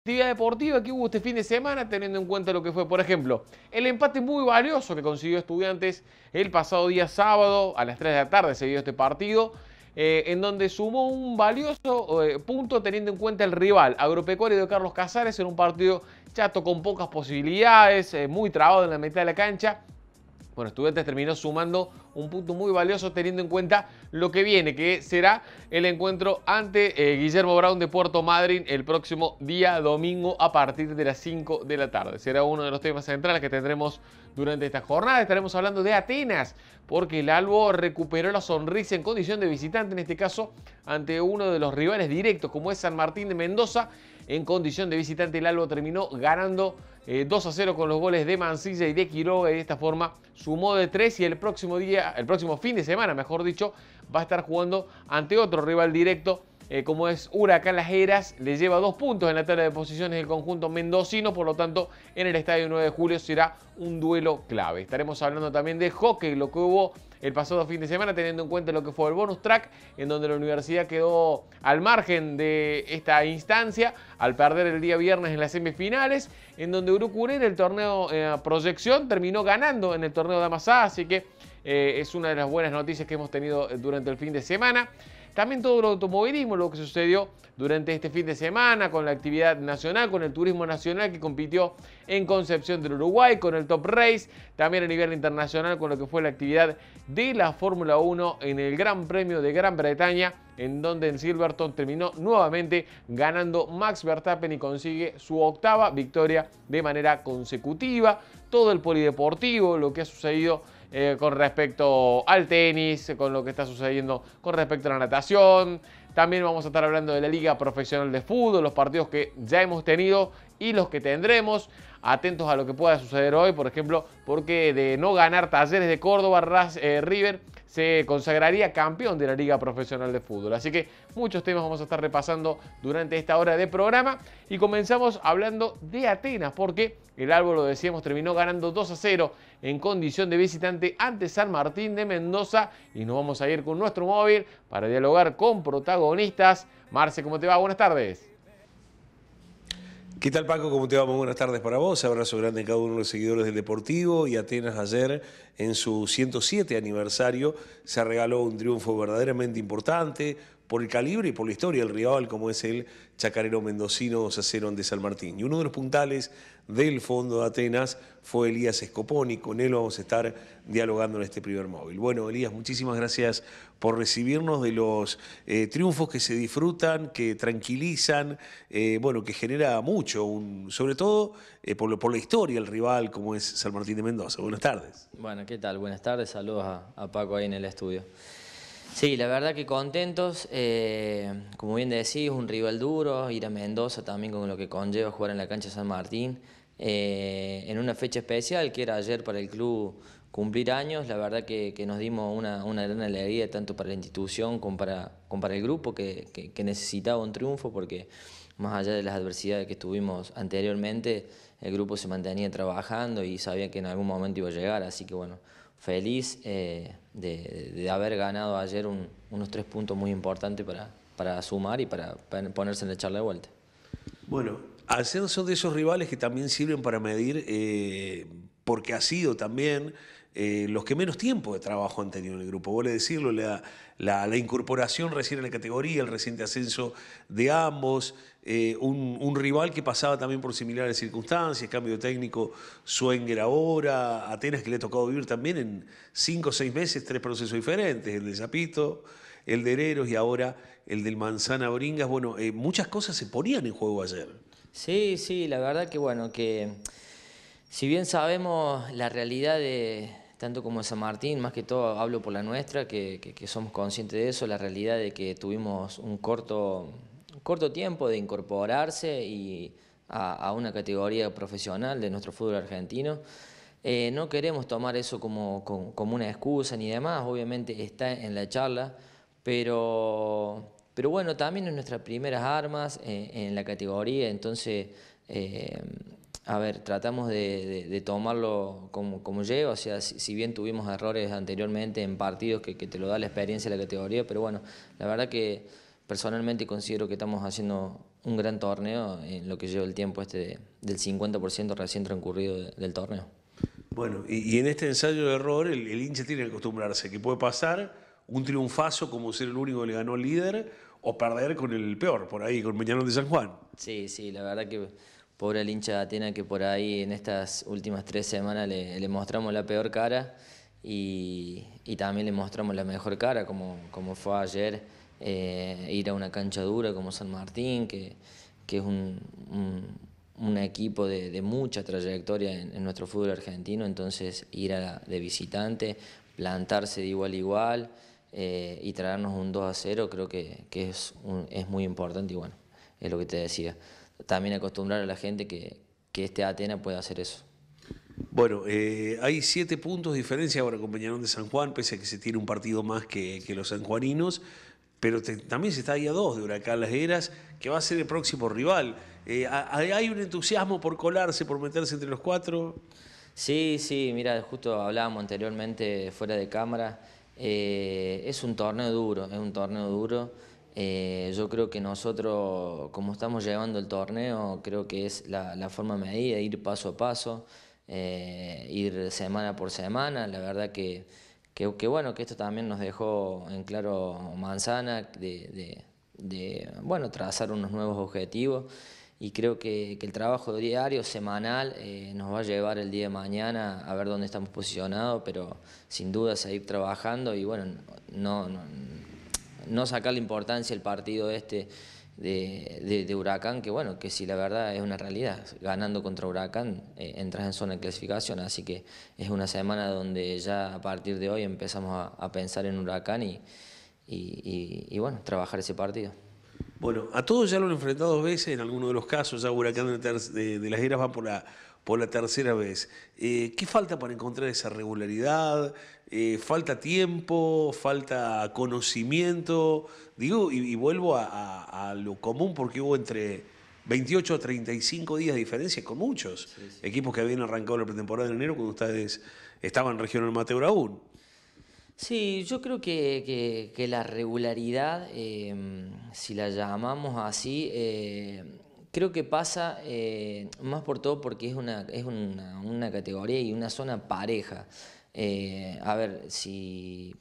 actividad deportiva que hubo este fin de semana, teniendo en cuenta lo que fue, por ejemplo, el empate muy valioso que consiguió Estudiantes el pasado día sábado, a las 3 de la tarde se dio este partido, eh, en donde sumó un valioso eh, punto teniendo en cuenta el rival agropecuario de Carlos Casares en un partido chato con pocas posibilidades, eh, muy trabado en la mitad de la cancha, bueno, Estudiantes terminó sumando un punto muy valioso teniendo en cuenta lo que viene, que será el encuentro ante eh, Guillermo Brown de Puerto Madryn el próximo día domingo a partir de las 5 de la tarde. Será uno de los temas centrales que tendremos durante esta jornada. Estaremos hablando de Atenas, porque el Albo recuperó la sonrisa en condición de visitante, en este caso ante uno de los rivales directos, como es San Martín de Mendoza en condición de visitante. El Albo terminó ganando 2 eh, a 0 con los goles de Mancilla y de Quiroga y de esta forma sumó de 3 y el próximo día, el próximo fin de semana, mejor dicho, va a estar jugando ante otro rival directo eh, como es Huracán Las Heras, le lleva dos puntos en la tabla de posiciones del conjunto mendocino, por lo tanto en el Estadio 9 de Julio será un duelo clave. Estaremos hablando también de hockey, lo que hubo el pasado fin de semana, teniendo en cuenta lo que fue el bonus track, en donde la universidad quedó al margen de esta instancia al perder el día viernes en las semifinales, en donde Urucuré en el torneo eh, proyección terminó ganando en el torneo de Amasá, así que eh, es una de las buenas noticias que hemos tenido eh, durante el fin de semana. También todo el automovilismo, lo que sucedió durante este fin de semana con la actividad nacional, con el turismo nacional que compitió en Concepción del Uruguay, con el Top Race, también a nivel internacional con lo que fue la actividad de la Fórmula 1 en el Gran Premio de Gran Bretaña, en donde en Silverton terminó nuevamente ganando Max Verstappen y consigue su octava victoria de manera consecutiva. Todo el polideportivo, lo que ha sucedido eh, con respecto al tenis, con lo que está sucediendo con respecto a la natación. También vamos a estar hablando de la Liga Profesional de Fútbol, los partidos que ya hemos tenido y los que tendremos atentos a lo que pueda suceder hoy, por ejemplo, porque de no ganar Talleres de Córdoba, Ras, eh, River se consagraría campeón de la Liga Profesional de Fútbol. Así que muchos temas vamos a estar repasando durante esta hora de programa y comenzamos hablando de Atenas, porque el árbol, lo decíamos, terminó ganando 2 a 0 en condición de visitante ante San Martín de Mendoza y nos vamos a ir con nuestro móvil para dialogar con protagonistas. Marce, ¿cómo te va? Buenas tardes. ¿Qué tal Paco? ¿Cómo te vamos? buenas tardes para vos. Abrazo grande a cada uno de los seguidores del Deportivo y Atenas ayer en su 107 aniversario se regaló un triunfo verdaderamente importante, por el calibre y por la historia del rival, como es el chacarero mendocino Sacerón de San Martín. Y uno de los puntales del fondo de Atenas fue Elías y con él vamos a estar dialogando en este primer móvil. Bueno, Elías, muchísimas gracias por recibirnos de los eh, triunfos que se disfrutan, que tranquilizan, eh, bueno, que genera mucho, sobre todo eh, por, por, la historia el rival, como es San Martín de Mendoza. Buenas tardes. Bueno, ¿qué tal? Buenas tardes, saludos a Paco ahí en el estudio. Sí, la verdad que contentos, eh, como bien decís, un rival duro, ir a Mendoza también con lo que conlleva jugar en la cancha San Martín, eh, en una fecha especial que era ayer para el club cumplir años, la verdad que, nos dimos una, gran alegría tanto para la institución como para, para el grupo que necesitaba un triunfo porque más allá de las adversidades que tuvimos anteriormente, el grupo se mantenía trabajando y sabía que en algún momento iba a llegar, así que bueno, feliz eh, de, haber ganado ayer unos tres puntos muy importantes para, para sumar y para ponerse en la charla de vuelta. Bueno, Ascenso de esos rivales que también sirven para medir, eh, porque ha sido también eh, los que menos tiempo de trabajo han tenido en el grupo. a decirlo, la, incorporación recién a la categoría, el reciente ascenso de ambos, eh, un, rival que pasaba también por similares circunstancias, cambio técnico, Swenger ahora, Atenas que le ha tocado vivir también en cinco o seis meses tres procesos diferentes, el de Zapito, el de Hereros y ahora el del Manzana Bringas. Bueno, eh, muchas cosas se ponían en juego ayer. Sí, sí, la verdad que bueno, que... Si bien sabemos la realidad de, tanto como de San Martín, más que todo hablo por la nuestra, que, somos conscientes de eso, la realidad de que tuvimos un corto, tiempo de incorporarse y a, una categoría profesional de nuestro fútbol argentino. Eh, no queremos tomar eso como, una excusa ni demás, obviamente está en la charla, pero, bueno, también es nuestras primeras armas eh, en la categoría, entonces... Eh, a ver, tratamos de, tomarlo como, como, lleva, o sea, si, bien tuvimos errores anteriormente en partidos que, te lo da la experiencia y la categoría, pero bueno, la verdad que personalmente considero que estamos haciendo un gran torneo en lo que lleva el tiempo este del 50% recién transcurrido del torneo. Bueno, y, en este ensayo de error el, hincha tiene que acostumbrarse, que puede pasar un triunfazo como ser el único que le ganó líder o perder con el peor, por ahí, con Peñarol de San Juan. Sí, sí, la verdad que pobre lincha hincha de Atena que por ahí en estas últimas tres semanas le, mostramos la peor cara y, también le mostramos la mejor cara, como, fue ayer eh, ir a una cancha dura como San Martín, que, es un, equipo de, mucha trayectoria en, nuestro fútbol argentino, entonces ir a de visitante, plantarse de igual a igual eh, y traernos un 2 a 0 creo que, que es, es muy importante y bueno, es lo que te decía también acostumbrar a la gente que, este Atena pueda hacer eso. Bueno, eh, hay siete puntos de diferencia ahora con Peñarón de San Juan, pese a que se tiene un partido más que, que los sanjuaninos, pero también se está ahí a dos de Huracán Las Heras, que va a ser el próximo rival. Eh, ¿Hay un entusiasmo por colarse, por meterse entre los cuatro? Sí, sí, mira, justo hablábamos anteriormente fuera de cámara. Eh, es un torneo duro, es un torneo duro. Eh, yo creo que nosotros, como estamos llevando el torneo, creo que es la, forma medida, ir paso a paso, eh, ir semana por semana. La verdad que, que, que, bueno, que esto también nos dejó en claro manzana de, bueno, trazar unos nuevos objetivos y creo que, el trabajo diario, semanal, eh, nos va a llevar el día de mañana a ver dónde estamos posicionados, pero sin duda seguir trabajando y bueno, no, no no sacar la importancia el partido este de, de, Huracán, que bueno, que si la verdad es una realidad, ganando contra Huracán eh, entras en zona de clasificación, así que es una semana donde ya a partir de hoy empezamos a, pensar en Huracán y, y, bueno, trabajar ese partido. Bueno, a todos ya lo han enfrentado dos veces, en algunos de los casos, ya Huracán de, de las giras va por la por la tercera vez. Eh, ¿Qué falta para encontrar esa regularidad? Eh, ¿Falta tiempo? ¿Falta conocimiento? Digo, y, vuelvo a, lo común porque hubo entre 28 a 35 días de diferencia con muchos equipos que habían arrancado la pretemporada en enero cuando ustedes estaban en región Mateo aún. Sí, yo creo que, que, la regularidad, eh, si la llamamos así, Creo que pasa eh, más por todo porque es una, es una, categoría y una zona pareja. Eh, a ver, si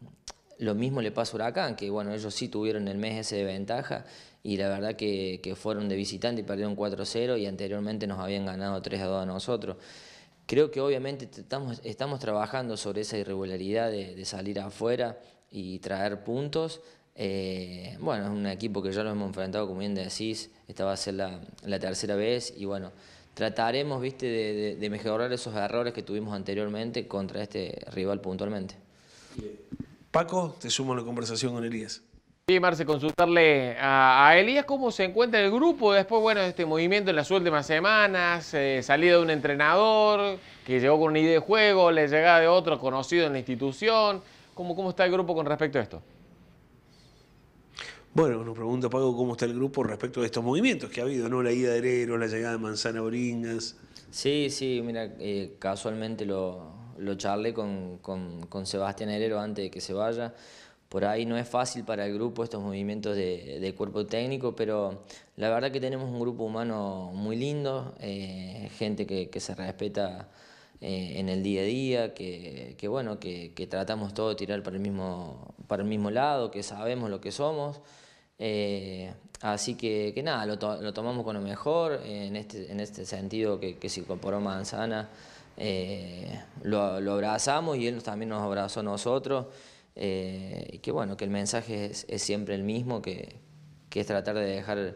lo mismo le pasa a Huracán, que bueno, ellos sí tuvieron el mes ese de ventaja y la verdad que, fueron de visitante y perdieron 4-0 y anteriormente nos habían ganado 3-2 a nosotros. Creo que obviamente estamos, trabajando sobre esa irregularidad de salir afuera y traer puntos, eh, bueno, es un equipo que ya lo hemos enfrentado, como bien decís, esta va a ser la, tercera vez y bueno, trataremos, viste, de, mejorar esos errores que tuvimos anteriormente contra este rival puntualmente. Paco, te sumo a la conversación con Elías. Sí, Marce, consultarle a, Elías cómo se encuentra el grupo después, bueno, de este movimiento en las últimas semanas, eh, salida de un entrenador que llegó con una idea de juego, la llega de otro conocido en la institución. ¿Cómo, cómo está el grupo con respecto a esto? Bueno, nos pregunta Pago cómo está el grupo respecto de estos movimientos que ha habido, ¿no? La ida de Herero, la llegada de Manzana Oringas. Sí, sí, mira, eh, casualmente lo, lo charlé con, Sebastián Herero antes de que se vaya. Por ahí no es fácil para el grupo estos movimientos de, cuerpo técnico, pero la verdad que tenemos un grupo humano muy lindo, eh, gente que, se respeta eh, en el día a día, que, bueno, que, tratamos todo de tirar el, mismo, para el mismo lado, que sabemos lo que somos. Eh, así que, nada, lo, tomamos con lo mejor, en este, en este sentido que, se incorporó Manzana, eh, lo, abrazamos y él también nos abrazó a nosotros, eh, y que bueno, que el mensaje es, siempre el mismo, que, es tratar de dejar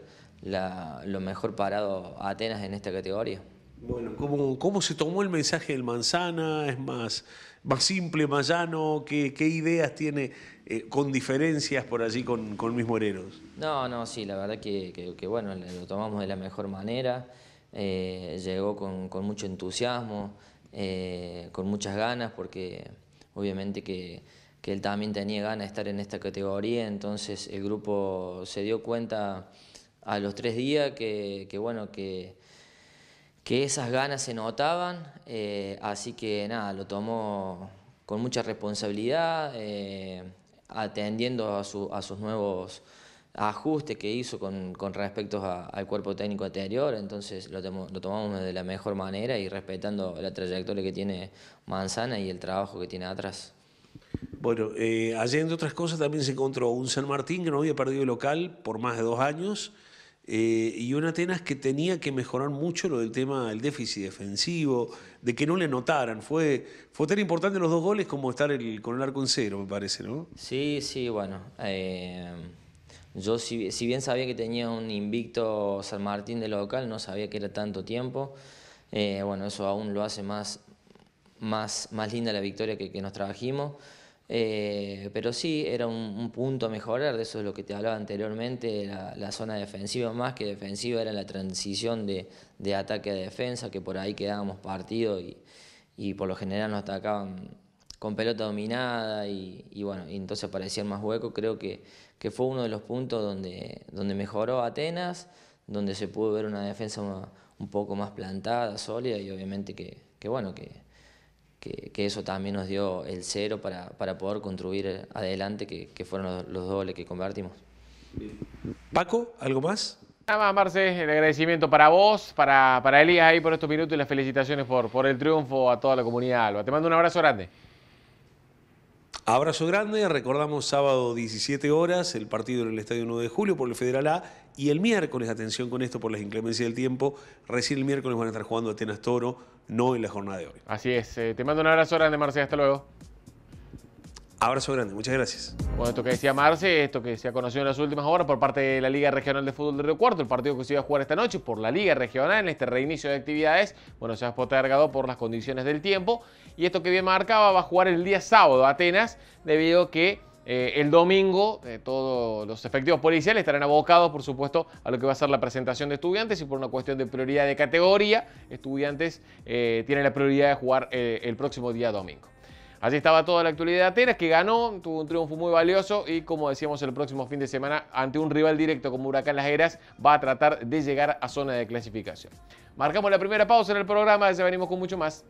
lo mejor parado a Atenas en esta categoría. Bueno, ¿cómo, se tomó el mensaje del Manzana? ¿Es más, más simple, más llano? ¿Qué, ideas tiene eh, con diferencias por allí con, con mis moreros? No, no, sí, la verdad que, bueno, lo tomamos de la mejor manera. Eh, llegó con, mucho entusiasmo, eh, con muchas ganas, porque obviamente que, él también tenía ganas de estar en esta categoría, entonces el grupo se dio cuenta a los tres días que bueno, que que esas ganas se notaban, eh, así que nada, lo tomó con mucha responsabilidad, eh, atendiendo a, sus nuevos ajustes que hizo con, respecto al cuerpo técnico anterior, entonces lo, tomamos de la mejor manera y respetando la trayectoria que tiene Manzana y el trabajo que tiene atrás. Bueno, eh, ayer entre otras cosas también se encontró un San Martín que no había perdido local por más de dos años, eh, y un Atenas que tenía que mejorar mucho lo del tema del déficit defensivo, de que no le notaran. Fue, fue tan importante los dos goles como estar con el arco en cero, me parece, ¿no? Sí, sí, bueno. Eh, yo, si, bien sabía que tenía un invicto San Martín de local, no sabía que era tanto tiempo. Eh, bueno, eso aún lo hace más, linda la victoria que, que nos trabajimos. Eh, pero sí, era un, punto a mejorar, de eso es lo que te hablaba anteriormente, la, zona defensiva más que defensiva era la transición de, ataque a defensa, que por ahí quedábamos partido y, y por lo general nos atacaban con pelota dominada y, bueno, entonces parecía más hueco. Creo que, que, fue uno de los puntos donde, donde mejoró Atenas, donde se pudo ver una defensa un, un poco más plantada, sólida y obviamente que, que bueno, que, que, eso también nos dio el cero para, poder construir eh, adelante, que, fueron los, dobles que convertimos. Paco, ¿algo más? Nada más, Marce, el agradecimiento para vos, para, para Elías ahí por estos minutos y las felicitaciones por, por el triunfo a toda la comunidad Alba. Te mando un abrazo grande. Abrazo grande, recordamos sábado 17 horas el partido en el Estadio 9 de Julio por el Federal A y el miércoles, atención con esto por las inclemencias del tiempo, recién el miércoles van a estar jugando Atenas Toro, no en la jornada de hoy. Así es, eh, te mando un abrazo grande Marcela, hasta luego. Abrazo grande, muchas gracias. Bueno, esto que decía Marce, esto que se ha conocido en las últimas horas por parte de la Liga Regional de Fútbol de Río Cuarto, el partido que se iba a jugar esta noche por la Liga Regional en este reinicio de actividades, bueno, se ha postergado por las condiciones del tiempo. Y esto que bien marcaba va a jugar el día sábado Atenas, debido que eh, el domingo eh, todos los efectivos policiales estarán abocados, por supuesto, a lo que va a ser la presentación de estudiantes y por una cuestión de prioridad de categoría, estudiantes eh, tienen la prioridad de jugar el próximo día domingo. Así estaba toda la actualidad de Atenas, que ganó, tuvo un triunfo muy valioso y como decíamos el próximo fin de semana, ante un rival directo como Huracán Las Heras, va a tratar de llegar a zona de clasificación. Marcamos la primera pausa en el programa, ya venimos con mucho más.